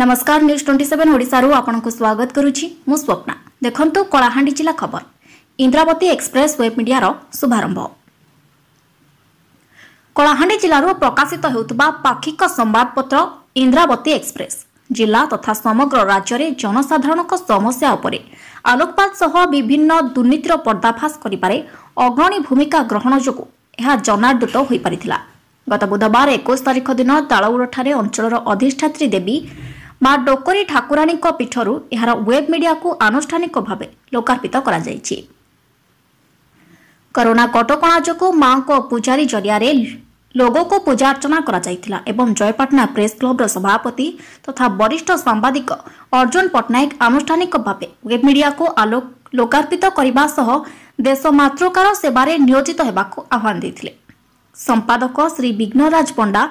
ନମସ୍କାର news twenty seven ଓଡ଼ିଶାରୁ ଆପଣଙ୍କୁ ସ୍ୱାଗତ କରୁଛି ମୁଁ ସ୍ୱପ୍ନା ଦେଖନ୍ତୁ କଳାହାଣ୍ଡି ଜିଲ୍ଲା ଖବର ଇନ୍ଦ୍ରାବତୀ ଏକ୍ସପ୍ରେସ୍ ୱେବ୍ ମିଡିଆର ଶୁଭାରମ୍ଭ କଳାହାଣ୍ଡି ଜିଲ୍ଲାରୁ ପ୍ରକାଶିତ ହେଉଥିବା ପାକ୍ଷିକ ସମ୍ବାଦପତ୍ର ଇନ୍ଦ୍ରାବତୀ ଏକ୍ସପ୍ରେସ୍ ଜିଲ୍ଲା ତଥା ସମଗ୍ର ରାଜ୍ୟରେ ଜନସାଧାରଣଙ୍କ ସମସ୍ୟା ଉପରେ ଆଲୋକପାତ ସହ ବିଭିନ୍ନ ଦୁର୍ନୀତିର ପର୍ଦ୍ଦାଫାସ କରିବାରେ ଅଗ୍ରଣୀ ଭୂମିକା ଗ୍ରହଣ ଯୋଗୁଁ ଏହା ଜନାର୍ଦୂତ ହୋଇପାରିଥିଲା ଗତ ବୁଧବାର ଏକୋଇଶ ତାରିଖ ଦିନ ତାଳଉଡ଼ଠାରେ ଅଞ୍ଚଳର ଅଧିଷ୍ଠାତ୍ରୀ ଦେବୀ ମା ଡୋକରୀ ଠାକୁରାଣୀଙ୍କ ପୀଠରୁ ଏହାର ୱେବ୍ ମିଡିଆକୁ ଆନୁଷ୍ଠାନିକ ଭାବେ ଲୋକାର୍ପିତ କରାଯାଇଛି କରୋନା କଟକଣା ଯୋଗୁଁ ମାଙ୍କ ପୂଜାରୀ ଜରିଆରେ ଲୋଗୋକୁ ପୂଜାର୍ଚ୍ଚନା କରାଯାଇଥିଲା ଏବଂ ଜୟପାଟନା ପ୍ରେସ୍ କ୍ଲବ୍ର ସଭାପତି ତଥା ବରିଷ୍ଠ ସାମ୍ବାଦିକ ଅର୍ଜୁନ ପଟ୍ଟନାୟକ ଆନୁଷ୍ଠାନିକ ଭାବେ ୱେବ୍ ମିଡିଆକୁ ଲୋକାର୍ପିତ କରିବା ସହ ଦେଶ ମାତୃକାର ସେବାରେ ନିୟୋଜିତ ହେବାକୁ ଆହ୍ୱାନ ଦେଇଥିଲେ ସମ୍ପାଦକ ଶ୍ରୀ ବିଘ୍ନରାଜ ପଣ୍ଡା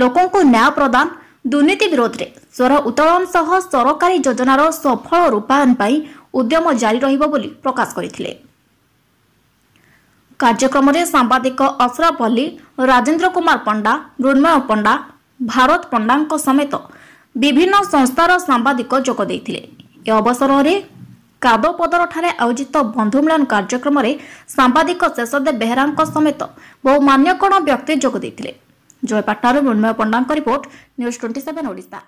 ଲୋକଙ୍କୁ ନ୍ୟାୟ ପ୍ରଦାନ ଦୁର୍ନୀତି ବିରୋଧରେ ସ୍ୱର ଉତ୍ତୋଳନ ସହ ସରକାରୀ ଯୋଜନାର ସଫଳ ରୂପାୟନ ପାଇଁ ଉଦ୍ୟମ ଜାରି ରହିବ ବୋଲି ପ୍ରକାଶ କରିଥିଲେ କାର୍ଯ୍ୟକ୍ରମରେ ସାମ୍ବାଦିକ ଅସରଫ ଅଲ୍ଲୀ ରାଜେନ୍ଦ୍ର କୁମାର ପଣ୍ଡା ମୃଣ୍ମୟ ପଣ୍ଡା ଭାରତ ପଣ୍ଡାଙ୍କ ସମେତ ବିଭିନ୍ନ ସଂସ୍ଥାର ସାମ୍ବାଦିକ ଯୋଗ ଦେଇଥିଲେ ଏ ଅବସରରେ କାଦପଦରଠାରେ ଆୟୋଜିତ ବନ୍ଧୁମିଳନ କାର୍ଯ୍ୟକ୍ରମରେ ସାମ୍ବାଦିକ ଶେଷଦେବ ବେହେରାଙ୍କ ସମେତ ବହୁ ମାନ୍ୟଗଣ ବ୍ୟକ୍ତି ଯୋଗ ଦେଇଥିଲେ ଜୟପାଟନାରୁ ମୃଣ୍ମୟ ପଣ୍ଡାଙ୍କ report news twenty seven Odisha